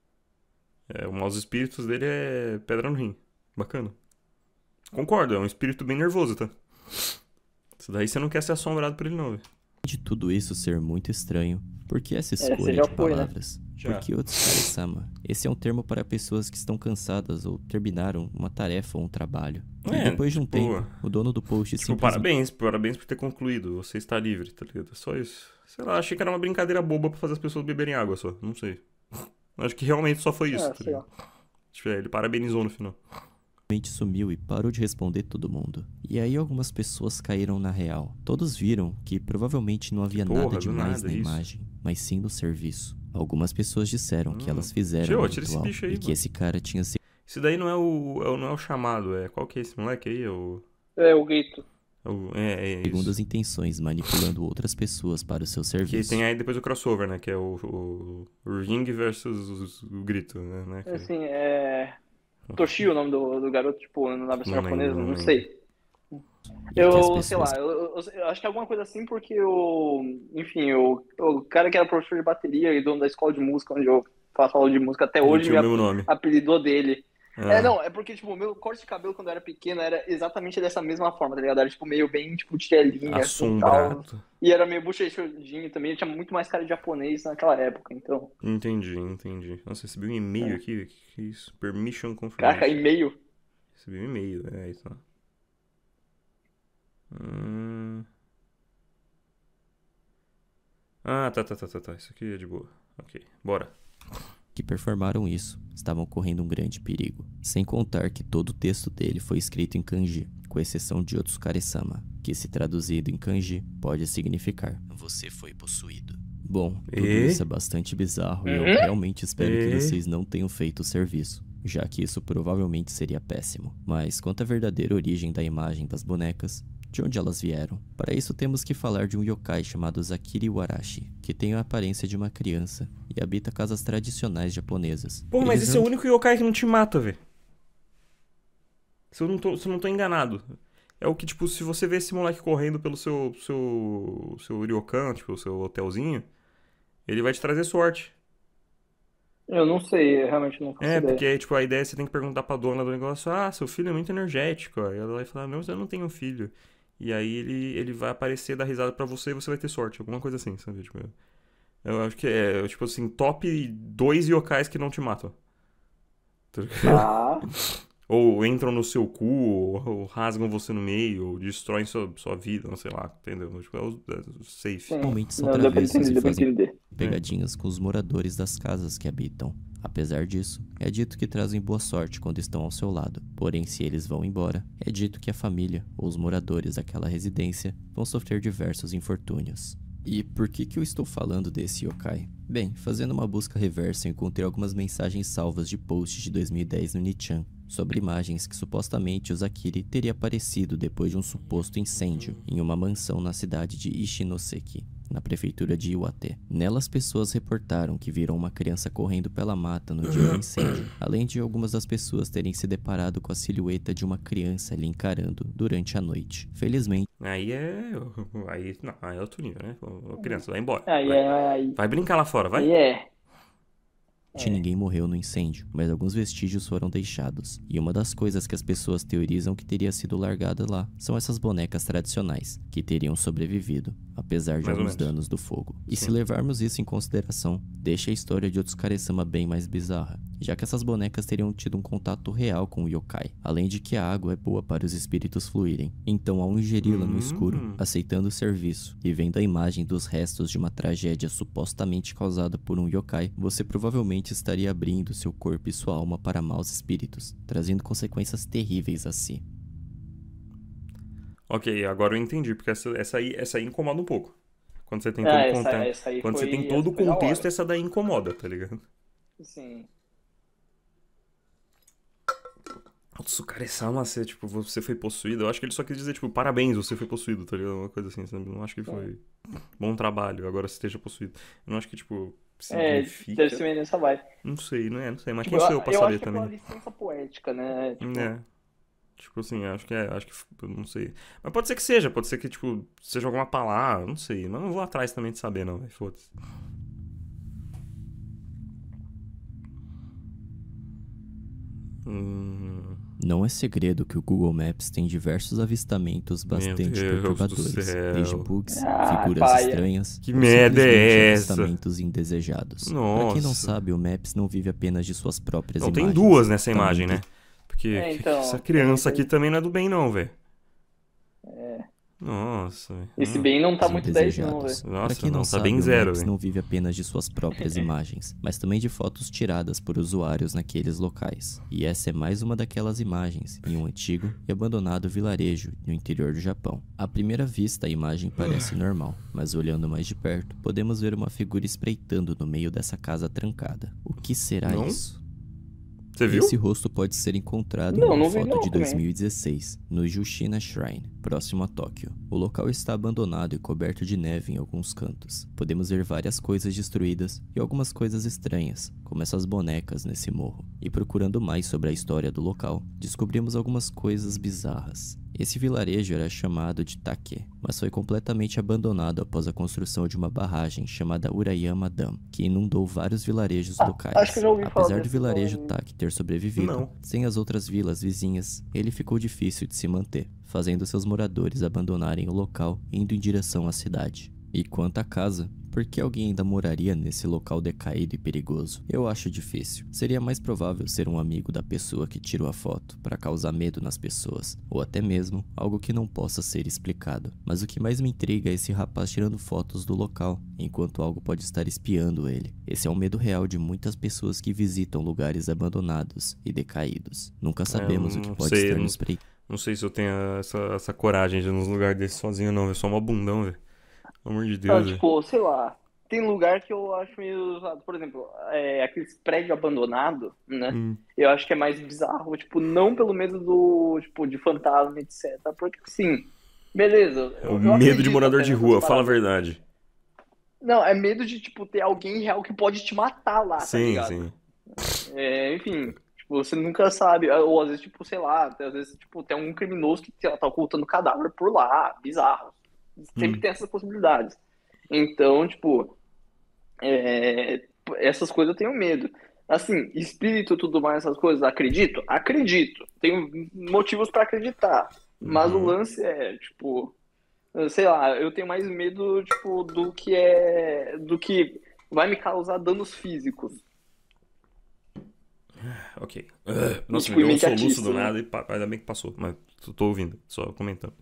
É, o maus espíritos dele é pedra no rim. Bacana. Concordo, é um espírito bem nervoso, tá? Isso daí você não quer ser assombrado por ele, não, velho. De tudo isso ser muito estranho, por que essa é, escolha é, de foi, né? palavras? Né? Por que Otsukare-sama? Esse é um termo para pessoas que estão cansadas ou terminaram uma tarefa ou um trabalho. É, e depois de um tipo, tempo, o dono do post tipo, simplesmente... parabéns, parabéns por ter concluído. Você está livre, tá ligado? É só isso. Sei lá, achei que era uma brincadeira boba para fazer as pessoas beberem água só. Não sei. Acho que realmente só foi é, isso. Tá tipo, é, tá tipo, ele parabenizou no final. Mente sumiu e parou de responder todo mundo. E aí algumas pessoas caíram na real. Todos viram que provavelmente não havia Porra, nada demais nada, na isso. imagem, mas sim no serviço. Algumas pessoas disseram hum. que elas hum. fizeram Tio, ritual, esse bicho aí, e mano. que esse cara tinha se... Esse daí não é, é o, não é o chamado, é... Qual que é esse moleque aí? É o... É, o Guito. É, é Segundo as intenções, manipulando outras pessoas para o seu serviço. Que tem aí depois o crossover, né? Que é o, o, o ring versus o, o grito, né? É que... Assim, é... é, é Toshi o nome do, do garoto, tipo, na versão japonesa, não, não, não sei. Eu, sei lá, eu, eu, eu, acho que é alguma coisa assim, porque o. Enfim, o, o cara que era professor de bateria e dono da escola de música, onde eu faço aula de música até hoje, me apelidou dele. É. é, não, é porque, tipo, o meu corte de cabelo quando eu era pequeno era exatamente dessa mesma forma, tá ligado? Era, tipo, meio bem, tipo, tirelinha, assim, Assombrado. Assim, tal. E era meio bochechudinho também, eu tinha muito mais cara de japonês naquela época, então. Entendi, entendi. Nossa, recebi um e-mail é. aqui, que é isso? Permission confirmed. Caraca, e-mail? Recebi um e-mail, é né? isso. Tá. Hum... Ah, tá, tá, tá, tá, tá, isso aqui é de boa. Ok, bora que performaram isso estavam correndo um grande perigo. Sem contar que todo o texto dele foi escrito em kanji, com exceção de outros sama que se traduzido em kanji pode significar Você foi possuído. Bom, tudo e? isso é bastante bizarro e eu uhum. realmente espero e? que vocês não tenham feito o serviço, já que isso provavelmente seria péssimo. Mas quanto à verdadeira origem da imagem das bonecas, de onde elas vieram. Para isso temos que falar de um yokai chamado Zakiri Warashi, que tem a aparência de uma criança e habita casas tradicionais japonesas. Pô, mas esse não... é o único yokai que não te mata, velho. Se eu não tô, se eu não tô enganado. É o que, tipo, se você vê esse moleque correndo pelo seu, seu, seu ryokan, tipo, o seu hotelzinho, ele vai te trazer sorte. Eu não sei, eu realmente não consigo. É, porque, tipo, a ideia é você tem que perguntar pra dona do negócio, ah, seu filho é muito energético. Aí ela vai falar, não, eu não tenho um filho. E aí ele, ele vai aparecer, dar risada para você e você vai ter sorte, alguma coisa assim, sabe? Tipo, eu acho que é, é tipo assim, top dois yokais que não te matam. Tá ah. Ou entram no seu cu, ou, ou rasgam você no meio, ou destroem sua, sua vida, não sei lá, entendeu? Tipo, é o, é o safe. Normalmente são não, e fazem pegadinhas com os moradores das casas que habitam. Apesar disso, é dito que trazem boa sorte quando estão ao seu lado, porém, se eles vão embora, é dito que a família ou os moradores daquela residência vão sofrer diversos infortúnios. E por que, que eu estou falando desse yokai? Bem, fazendo uma busca reversa, eu encontrei algumas mensagens salvas de posts de 2010 no Nichan, sobre imagens que supostamente o Zakiri teria aparecido depois de um suposto incêndio em uma mansão na cidade de Ishinoseki, na prefeitura de Iwate. Nelas, pessoas reportaram que viram uma criança correndo pela mata no dia do incêndio, além de algumas das pessoas terem se deparado com a silhueta de uma criança lhe encarando durante a noite. Felizmente. Aí é. Aí, não, aí é outro nível, né? A criança vai embora. Aí vai, é, aí... vai brincar lá fora, vai. Aí é praticamente é. ninguém morreu no incêndio, mas alguns vestígios foram deixados. E uma das coisas que as pessoas teorizam que teria sido largada lá são essas bonecas tradicionais, que teriam sobrevivido, apesar de mais alguns danos do fogo. E Sim. se levarmos isso em consideração, deixa a história de Otsukaresama bem mais bizarra já que essas bonecas teriam tido um contato real com o yokai, além de que a água é boa para os espíritos fluírem. Então, ao ingeri-la no escuro, hum. aceitando o serviço e vendo a imagem dos restos de uma tragédia supostamente causada por um yokai, você provavelmente estaria abrindo seu corpo e sua alma para maus espíritos, trazendo consequências terríveis a si. Ok, agora eu entendi, porque essa, essa, aí, essa aí incomoda um pouco. Quando você tem é, todo o contexto. Quando foi, você tem todo o contexto, essa daí incomoda, tá ligado? Sim. Tsukare-sama, é você, tipo, você foi possuído. Eu acho que ele só quis dizer, tipo, parabéns, você foi possuído, tá ligado? Uma coisa assim, sabe? Não acho que foi é. bom trabalho, agora esteja possuído. Eu não acho que, tipo, significa... É, deve ser nessa vibe. Não sei, não é, não sei. Mas quem tipo, quem sou eu pra eu saber acho que É uma licença poética, né? É, tipo... É. Tipo assim, acho que é, acho que, não sei. Mas pode ser que seja, pode ser que, tipo, seja alguma palavra, não sei. Mas não vou atrás também de saber, não, velho, foda-se. Hum... Não é segredo que o Google Maps tem diversos avistamentos bastante perturbadores, desde bugs, ah, figuras paia. estranhas, que merda é essa? avistamentos indesejados. Nossa. Pra quem não sabe, o Maps não vive apenas de suas próprias não, imagens. Não, tem duas nessa tá imagem, né? Porque é, então, essa criança é, aqui também não é do bem não, velho. Nossa. Esse bem não tá muito 10 não, velho. pra quem não, não tá sabe, tá bem zero, não vive apenas de suas próprias imagens, mas também de fotos tiradas por usuários naqueles locais. E essa é mais uma daquelas imagens, em um antigo e abandonado vilarejo no interior do Japão. À primeira vista, a imagem parece ah. normal, mas olhando mais de perto, podemos ver uma figura espreitando no meio dessa casa trancada. O que será não? isso? Você viu? Esse rosto pode ser encontrado não, uma não foto não, de 2016, no Jushina Shrine, próximo a Tóquio. O local está abandonado e coberto de neve em alguns cantos. Podemos ver várias coisas destruídas e algumas coisas estranhas, como essas bonecas nesse morro. E procurando mais sobre a história do local, descobrimos algumas coisas bizarras. Esse vilarejo era chamado de Take, mas foi completamente abandonado após a construção de uma barragem chamada Urayama Dam, que inundou vários vilarejos ah, locais. Apesar do vilarejo nome. Take ter sobrevivido, Não. sem as outras vilas vizinhas, ele ficou difícil de se manter, fazendo seus moradores abandonarem o local indo em direção à cidade. E quanto à casa, por que alguém ainda moraria nesse local decaído e perigoso? Eu acho difícil. Seria mais provável ser um amigo da pessoa que tirou a foto para causar medo nas pessoas, ou até mesmo algo que não possa ser explicado. Mas o que mais me intriga é esse rapaz tirando fotos do local, enquanto algo pode estar espiando ele. Esse é um medo real de muitas pessoas que visitam lugares abandonados e decaídos. Nunca é, sabemos é, o que pode sei, estar nos pre... Não sei se eu tenho essa, essa coragem de ir nos lugares desses sozinho, não. é só uma bundão, velho. Pelo amor de Deus. Ah, tipo, sei lá. Tem lugar que eu acho meio usado. Por exemplo, é, aqueles prédio abandonado, né? Hum. Eu acho que é mais bizarro, tipo, não pelo medo do, tipo, de fantasma, etc. Porque, sim beleza. É o medo de morador de rua, fala a verdade. Não, é medo de, tipo, ter alguém real que pode te matar lá, tá sim, tá Sim, É, enfim, tipo, você nunca sabe. Ou às vezes, tipo, sei lá, às vezes, tipo, tem um criminoso que sei lá, tá ocultando cadáver por lá, bizarro. Sempre hum. tem essas possibilidades. Então, tipo, é, essas coisas eu tenho medo. Assim, espírito tudo mais, essas coisas, acredito? Acredito. Tenho motivos para acreditar. Mas hum. o uhum. lance é, tipo, sei lá, eu tenho mais medo, tipo, do que é. do que vai me causar danos físicos. Ah, ok. Uh, nossa, tipo, me deu um soluço do né? nada e ainda bem que passou, mas tô ouvindo, só comentando.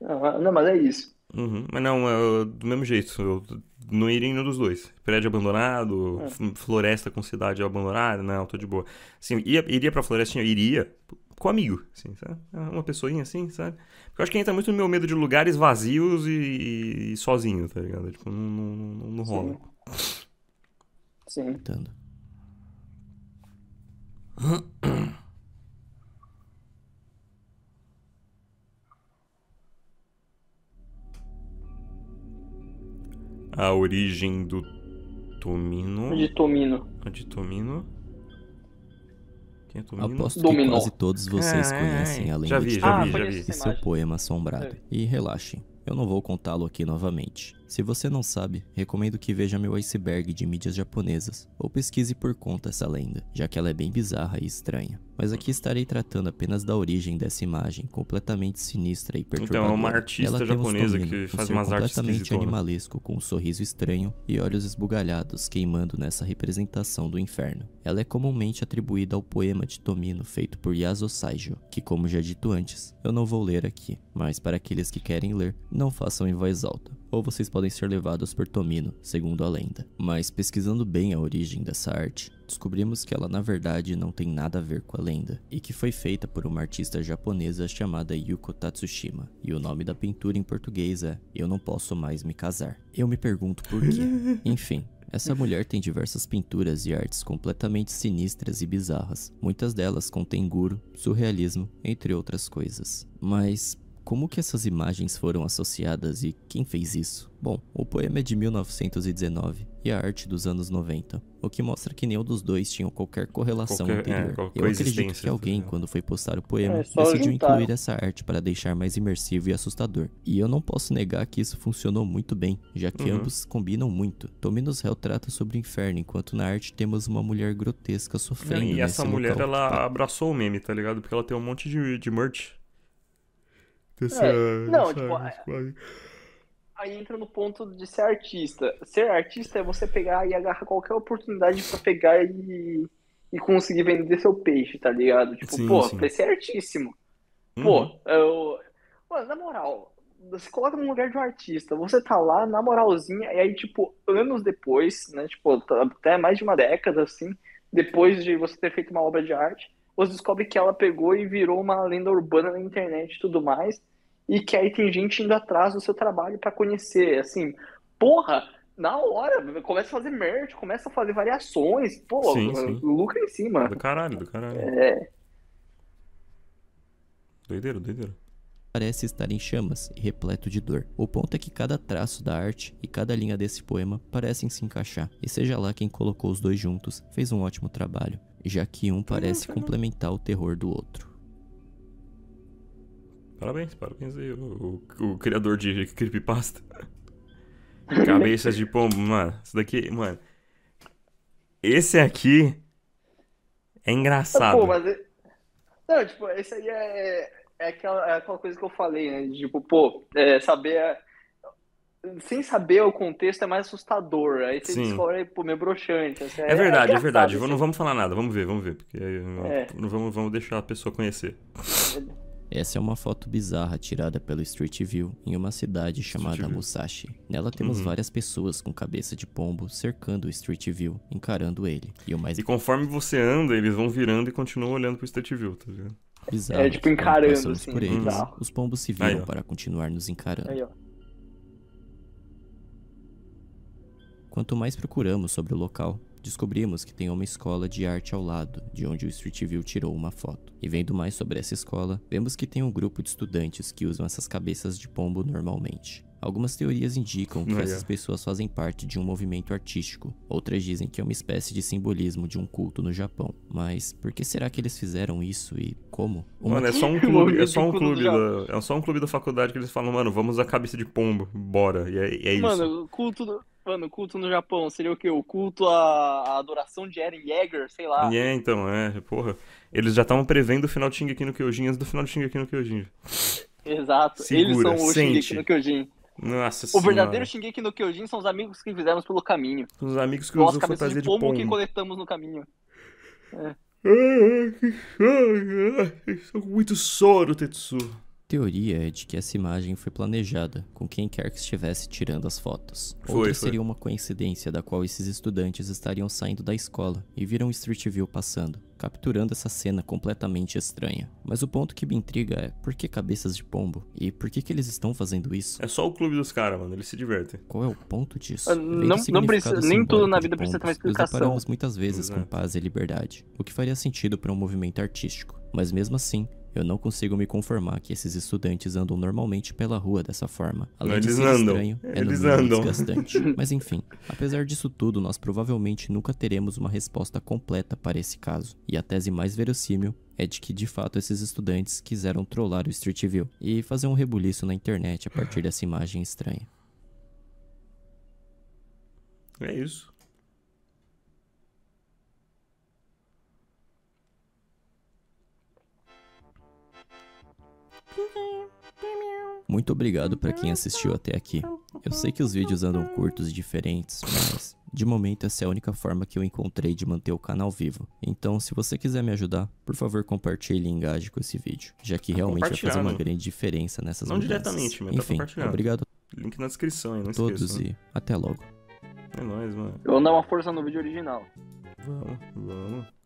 Não, ah, não mas é isso. Uhum. Mas não, é do mesmo jeito. Não iria em nenhum dos dois. Prédio abandonado, é. floresta com cidade abandonada, não, tô de boa. Assim, ia, iria pra florestinha? Iria com amigo, assim, sabe? É uma pessoinha assim, sabe? Porque eu acho que entra muito no meu medo de lugares vazios e, e sozinho, tá ligado? Tipo, não, não, não rola. Sim. Sim. Entendo. a origem do Tomino. De Tomino. De Tomino. Quem é Tomino? Aposto Domino. que quase todos vocês é, conhecem a é. lenda vi, de vi, ah, e seu ah, poema assombrado. É. E relaxem, eu não vou contá-lo aqui novamente. Se você não sabe, recomendo que veja meu iceberg de mídias japonesas ou pesquise por conta essa lenda, já que ela é bem bizarra e estranha. Mas aqui estarei tratando apenas da origem dessa imagem completamente sinistra e perturbadora. Então, é uma artista ela japonesa que faz um umas artes completamente animalesco com um sorriso estranho e olhos esbugalhados queimando nessa representação do inferno. Ela é comumente atribuída ao poema de Tomino feito por Yaso Saijo, que como já dito antes, eu não vou ler aqui, mas para aqueles que querem ler, não façam em voz alta ou vocês podem ser levados por Tomino, segundo a lenda. Mas pesquisando bem a origem dessa arte, descobrimos que ela na verdade não tem nada a ver com a lenda, e que foi feita por uma artista japonesa chamada Yuko Tatsushima, e o nome da pintura em português é Eu Não Posso Mais Me Casar. Eu me pergunto por quê. Enfim, essa mulher tem diversas pinturas e artes completamente sinistras e bizarras. Muitas delas contêm guru, surrealismo, entre outras coisas. Mas como que essas imagens foram associadas e quem fez isso? Bom, o poema é de 1919 e a arte dos anos 90, o que mostra que nenhum dos dois tinham qualquer correlação qualquer, é, anterior. É, Eu acredito que alguém, quando foi postar o poema, é, decidiu juntar. incluir essa arte para deixar mais imersivo e assustador. E eu não posso negar que isso funcionou muito bem, já que uhum. ambos combinam muito. Tominus Hell trata sobre o inferno, enquanto na arte temos uma mulher grotesca sofrendo. É, e essa mulher, ela tá? abraçou o meme, tá ligado? Porque ela tem um monte de, de merch é, não, sabe, tipo, aí entra no ponto de ser artista. Ser artista é você pegar e agarrar qualquer oportunidade para pegar e, e conseguir vender seu peixe, tá ligado? Tipo, sim, pô, sim. vai ser artíssimo. Uhum. Pô, eu... Mano, na moral, você coloca no lugar de um artista, você tá lá, na moralzinha, e aí, tipo, anos depois, né, tipo, tá, até mais de uma década, assim, depois de você ter feito uma obra de arte, você descobre que ela pegou e virou uma lenda urbana na internet e tudo mais, e que aí tem gente indo atrás do seu trabalho para conhecer, assim, porra, na hora, começa a fazer merch, começa a fazer variações, pô, sim, é sim. lucra em cima. Do caralho, do caralho. É. Doideiro, doideiro parece estar em chamas e repleto de dor. O ponto é que cada traço da arte e cada linha desse poema parecem se encaixar, e seja lá quem colocou os dois juntos, fez um ótimo trabalho já que um parece tá complementar o terror do outro. Parabéns, parabéns aí, o, o, o criador de creepypasta. Cabeças de pombo, mano. Isso daqui, mano. Esse aqui é engraçado. Pô, mas... É- Não, tipo, esse aí é, é, aquela, é aquela coisa que eu falei, né? Tipo, pô, é, saber sem saber o contexto é mais assustador. Aí você Sim. descobre, pô, meio broxante. Assim, é, é verdade, é, é verdade. Assim. Não vamos falar nada, vamos ver, vamos ver. Porque é. não vamos, vamos deixar a pessoa conhecer. Essa é uma foto bizarra tirada pelo Street View em uma cidade chamada Musashi. Nela temos uhum. várias pessoas com cabeça de pombo cercando o Street View, encarando ele. E, o mais... e conforme você anda, eles vão virando e continuam olhando pro Street View, tá ligado? Bizarro. É tipo encarando, então, assim, por eles, Os pombos se viram Aí, para continuar nos encarando. Aí, ó. Quanto mais procuramos sobre o local, descobrimos que tem uma escola de arte ao lado, de onde o Street View tirou uma foto. E vendo mais sobre essa escola, vemos que tem um grupo de estudantes que usam essas cabeças de pombo normalmente. Algumas teorias indicam que essas pessoas fazem parte de um movimento artístico, outras dizem que é uma espécie de simbolismo de um culto no Japão. Mas por que será que eles fizeram isso e como? Uma... Mano, é só um clube, é só um clube, da, é só um clube da faculdade que eles falam, mano, vamos a cabeça de pombo, bora. E é, é isso. Mano, culto do... Mano, culto no Japão seria o quê? O culto à, adoração de Eren Yeager, sei lá. É, então, é, porra. Eles já estavam prevendo o final de Shingeki no Kyojin antes do final de Shingeki no Kyojin. Exato, Segura, eles são o sente. Shingeki no Kyojin. Nossa O verdadeiro Shingeki no Kyojin são os amigos que fizemos pelo caminho. os amigos que usam fantasia de pombo. de pombo que coletamos no caminho. É. São muito soro, Tetsu teoria é de que essa imagem foi planejada com quem quer que estivesse tirando as fotos. Foi, Outra foi. seria uma coincidência da qual esses estudantes estariam saindo da escola e viram Street View passando, capturando essa cena completamente estranha. Mas o ponto que me intriga é por que cabeças de pombo? E por que, que eles estão fazendo isso? É só o clube dos caras, mano. Eles se divertem. Qual é o ponto disso? Ah, não, não precisa, assim nem tudo na vida precisa ter uma explicação. Nos deparamos muitas vezes Exato. com paz e liberdade, o que faria sentido para um movimento artístico. Mas mesmo assim, eu não consigo me conformar que esses estudantes andam normalmente pela rua dessa forma. Além de ser estranho, é Eles no andam. desgastante. Mas enfim, apesar disso tudo, nós provavelmente nunca teremos uma resposta completa para esse caso. E a tese mais verossímil é de que de fato esses estudantes quiseram trollar o Street View e fazer um rebuliço na internet a partir dessa imagem estranha. É isso. Muito obrigado para quem assistiu até aqui. Eu sei que os vídeos andam curtos e diferentes, mas de momento essa é a única forma que eu encontrei de manter o canal vivo. Então, se você quiser me ajudar, por favor, compartilhe e engaje com esse vídeo, já que tá realmente vai fazer uma grande diferença nessas Não mudanças. diretamente, mas tá Enfim, tá obrigado. Link na descrição aí, não todos esqueça. Todos né? e até logo. É nóis, mano. Eu vou dar uma força no vídeo original. Vamos, vamos.